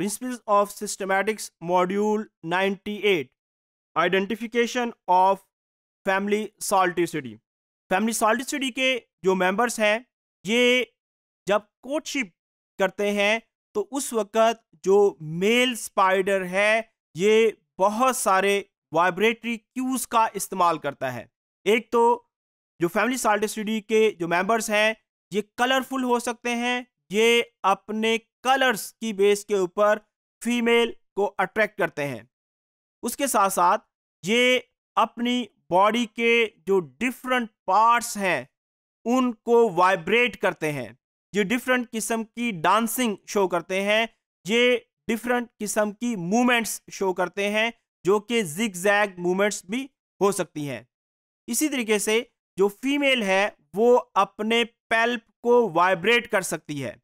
Principles of Systematics Module 98 Identification of family Salticidae family Salticidae के जो members हैं ये जब कोर्टशिप करते हैं तो उस वक़्त जो मेल स्पाइडर है ये बहुत सारे वाइब्रेटरी क्यूज़ का इस्तेमाल करता है एक तो जो फैमिली सॉल्टिसिटी के जो मेंबर्स हैं ये कलरफुल हो सकते हैं ये अपने कलर्स की बेस के ऊपर फीमेल को अट्रैक्ट करते हैं उसके साथ साथ ये अपनी बॉडी के जो डिफरेंट पार्ट्स हैं उनको वाइब्रेट करते हैं ये डिफरेंट किस्म की डांसिंग शो करते हैं ये डिफरेंट किस्म की मूवमेंट्स शो करते हैं जो कि जिग जैग मूवमेंट्स भी हो सकती हैं इसी तरीके से जो फीमेल है वो अपने पेल्प को वाइब्रेट कर सकती है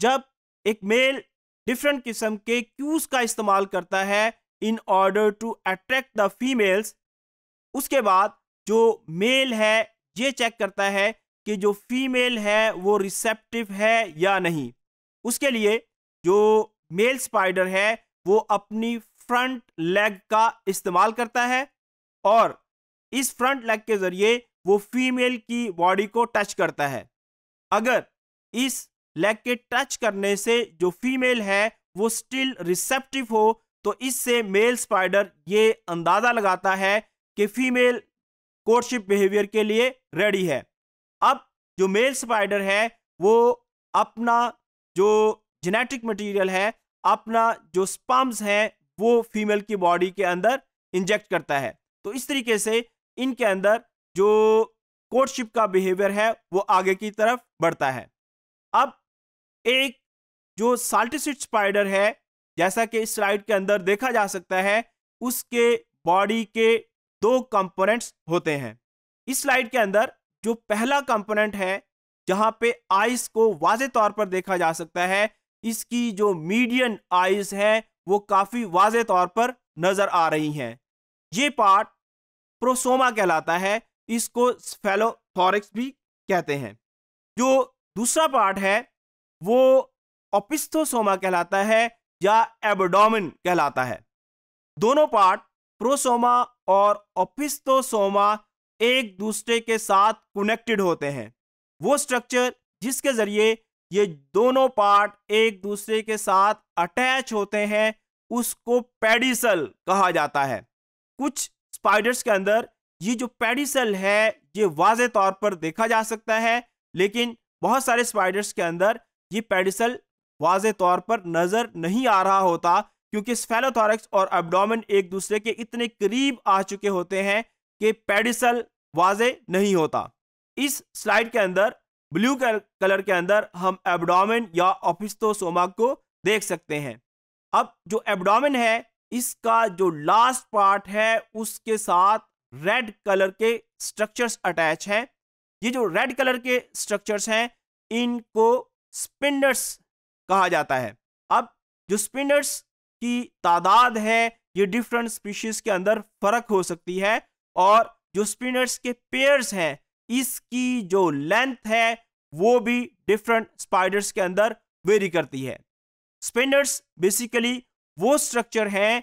जब एक मेल डिफरेंट किस्म के क्यूज का इस्तेमाल करता है in order to attract the females उसके बाद जो मेल है ये चेक करता है कि जो फीमेल है वो रिसेप्टिव है या नहीं उसके लिए जो मेल स्पाइडर है वो अपनी फ्रंट लेग का इस्तेमाल करता है और इस फ्रंट लेग के ज़रिए वो फीमेल की बॉडी को टच करता है अगर इस लेग के टच करने से जो फीमेल है वो स्टिल रिसेप्टिव हो तो इससे मेल स्पाइडर ये अंदाज़ा लगाता है कि फीमेल कोर्टशिप बिहेवियर के लिए रेडी है अब जो मेल स्पाइडर है वो अपना जो जेनेटिक मटेरियल है अपना जो स्पम्स हैं वो फीमेल की बॉडी के अंदर इंजेक्ट करता है तो इस तरीके से इनके अंदर जो कोर्टशिप का बिहेवियर है वो आगे की तरफ बढ़ता है अब एक जो साल्टिसिट स्पाइडर है जैसा कि इस स्लाइड के अंदर देखा जा सकता है उसके बॉडी के दो कंपोनेंट्स होते हैं इस स्लाइड के अंदर जो पहला कंपोनेंट है जहां पे आइस को वाजे तौर पर देखा जा सकता है इसकी जो मीडियन आइस है वो काफ़ी वाजे तौर पर नज़र आ रही हैं ये पार्ट प्रोसोमा कहलाता है इसको स्फेलोथॉरिक्स भी कहते हैं जो दूसरा पार्ट है वो ओपिस्थोसोमा कहलाता है या एबडोमिन कहलाता है दोनों पार्ट प्रोसोमा और ओपिस्थोसोमा एक दूसरे के साथ कनेक्टेड होते हैं वो स्ट्रक्चर जिसके जरिए ये दोनों पार्ट एक दूसरे के साथ अटैच होते हैं उसको पेडिसल कहा जाता है कुछ स्पाइडर्स के अंदर ये जो पेडिसल है ये वाज तौर पर देखा जा सकता है लेकिन बहुत सारे स्पाइडर्स के अंदर ये पेडिसल वाज तौर पर नज़र नहीं आ रहा होता क्योंकि स्फेलोथोरक्स और एब्डोमेन एक दूसरे के इतने करीब आ चुके होते हैं कि पेडिसल वाज नहीं होता इस स्लाइड के अंदर ब्लू कलर के अंदर हम एब्डोमेन या ऑफिस्तोसोमा को देख सकते हैं अब जो एब्डोमेन है इसका जो लास्ट पार्ट है उसके साथ रेड कलर के स्ट्रक्चर्स अटैच हैं ये जो रेड कलर के स्ट्रक्चर्स हैं इनको स्पिंडर्स कहा जाता है अब जो स्पिंडर्स की तादाद है ये डिफरेंट स्पीशीज के अंदर फर्क हो सकती है और जो स्पिनर्स के पेयर्स हैं इसकी जो लेंथ है वो भी डिफरेंट स्पाइडर्स के अंदर वेरी करती है स्पिनर्स बेसिकली वो स्ट्रक्चर हैं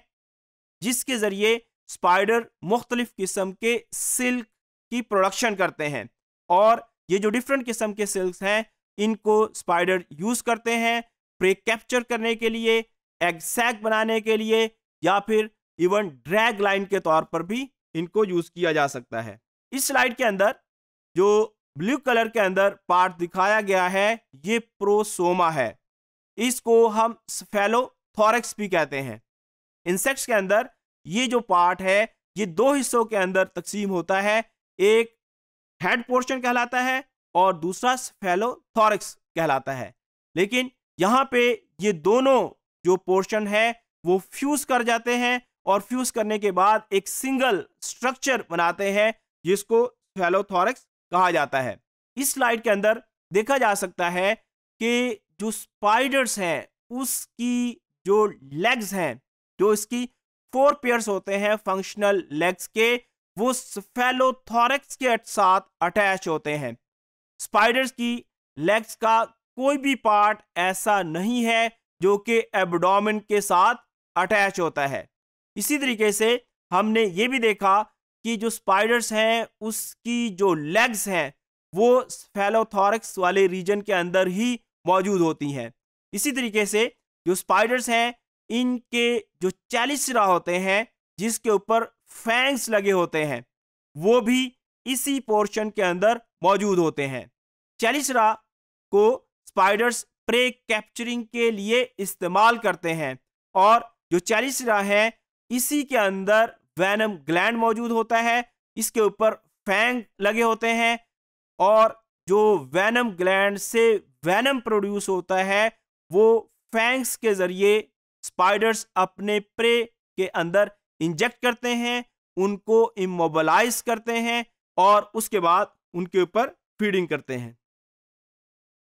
जिसके ज़रिए स्पाइडर मुख्तलिफ़ किस्म के सिल्क की प्रोडक्शन करते हैं और ये जो डिफरेंट किस्म के सिल्क हैं इनको स्पाइडर यूज़ करते हैं प्रे कैप्चर करने के लिए एग बनाने के लिए या फिर इवन ड्रैग लाइन के तौर पर भी इनको यूज़ किया जा सकता है इस स्लाइड के अंदर जो ब्लू कलर के अंदर पार्ट दिखाया गया है ये प्रोसोमा है इसको हम स्फेलोथोरेक्स भी कहते हैं इंसेक्ट्स के अंदर ये जो पार्ट है ये दो हिस्सों के अंदर तकसीम होता है एक हेड पोर्शन कहलाता है और दूसरा फेलोथॉरिक्स कहलाता है लेकिन यहाँ पे ये दोनों जो पोर्शन है वो फ्यूज कर जाते हैं और फ्यूज करने के बाद एक सिंगल स्ट्रक्चर बनाते हैं जिसको फेलोथॉरिक्स कहा जाता है इस स्लाइड के अंदर देखा जा सकता है कि जो स्पाइडर्स हैं उसकी जो लेग्स हैं जो इसकी फोर पेयर्स होते हैं फंक्शनल लेग्स के वो फेलोथॉरिक्स के साथ अटैच होते हैं स्पाइडर्स की लेग्स का कोई भी पार्ट ऐसा नहीं है जो कि एबडोमिन के साथ अटैच होता है इसी तरीके से हमने ये भी देखा कि जो स्पाइडर्स हैं उसकी जो लेग्स हैं वो फेलोथॉरक्स वाले रीजन के अंदर ही मौजूद होती हैं इसी तरीके से जो स्पाइडर्स हैं इनके जो चैलिसरा होते हैं जिसके ऊपर फैंग्स लगे होते हैं वो भी इसी पोर्शन के अंदर मौजूद होते हैं चैलिसरा को स्पाइडर्स प्रे कैप्चरिंग के लिए इस्तेमाल करते हैं और जो चैलिसरा है इसी के अंदर वैनम ग्लैंड मौजूद होता है इसके ऊपर फैंग लगे होते हैं और जो वैनम ग्लैंड से वैनम प्रोड्यूस होता है वो फैंग्स के ज़रिए स्पाइडर्स अपने प्रे के अंदर इंजेक्ट करते हैं उनको इमोबलाइज करते हैं और उसके बाद उनके ऊपर फीडिंग करते हैं